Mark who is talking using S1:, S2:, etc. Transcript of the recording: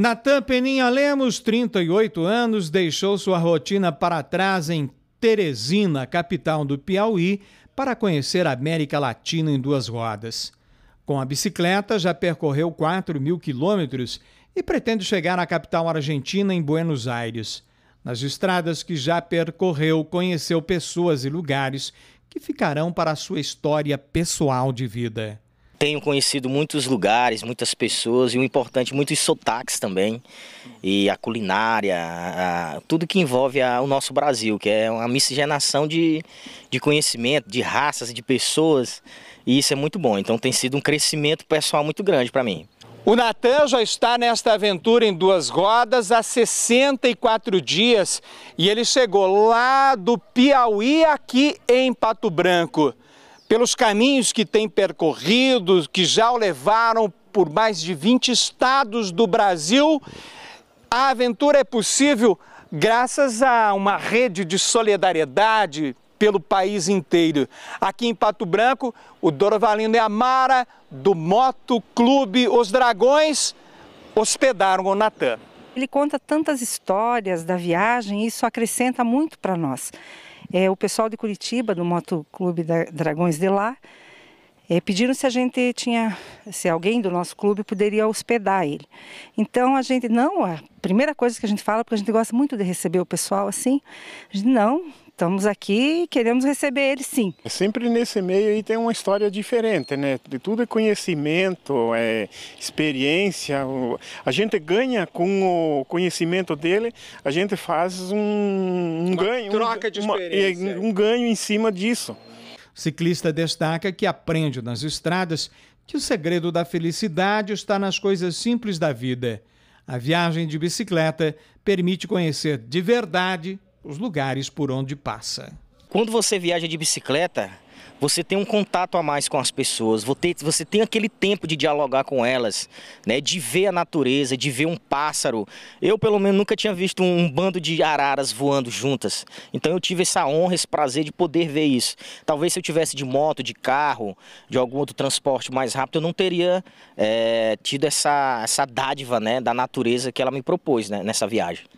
S1: Natan Peninha Lemos, 38 anos, deixou sua rotina para trás em Teresina, capital do Piauí, para conhecer a América Latina em duas rodas. Com a bicicleta, já percorreu 4 mil quilômetros e pretende chegar à capital argentina, em Buenos Aires. Nas estradas que já percorreu, conheceu pessoas e lugares que ficarão para a sua história pessoal de vida
S2: tenho conhecido muitos lugares, muitas pessoas e o importante, muitos sotaques também. E a culinária, a, tudo que envolve a, o nosso Brasil, que é uma miscigenação de, de conhecimento, de raças, de pessoas. E isso é muito bom. Então tem sido um crescimento pessoal muito grande para mim. O Natan já está nesta
S1: aventura em duas rodas há 64 dias e ele chegou lá do Piauí aqui em Pato Branco pelos caminhos que tem percorrido, que já o levaram por mais de 20 estados do Brasil. A aventura é possível graças a uma rede de solidariedade pelo país inteiro. Aqui em Pato Branco, o
S3: Dorvalino e a Mara, do Moto Clube Os Dragões, hospedaram o Natan. Ele conta tantas histórias da viagem e isso acrescenta muito para nós. É, o pessoal de Curitiba, do Motoclube Dragões de Lá, é, pediram se a gente tinha, se alguém do nosso clube poderia hospedar ele. Então a gente, não, a primeira coisa que a gente fala, porque a gente gosta muito de receber o pessoal assim, a gente, não, estamos aqui queremos receber ele sim. É sempre nesse meio aí tem uma história diferente, né? De tudo é conhecimento, é experiência. A gente
S1: ganha com o conhecimento dele, a gente faz um, um troca de experiência. Uma, um ganho em cima disso. O ciclista destaca que aprende nas estradas que o segredo da felicidade está nas coisas simples da vida. A viagem de bicicleta permite conhecer de verdade os lugares por onde passa.
S2: Quando você viaja de bicicleta, você tem um contato a mais com as pessoas, você tem aquele tempo de dialogar com elas, né? de ver a natureza, de ver um pássaro. Eu, pelo menos, nunca tinha visto um bando de araras voando juntas. Então eu tive essa honra, esse prazer de poder ver isso. Talvez se eu tivesse de moto, de carro, de algum outro transporte mais rápido, eu não teria é, tido essa, essa dádiva né, da natureza que ela me propôs né, nessa viagem.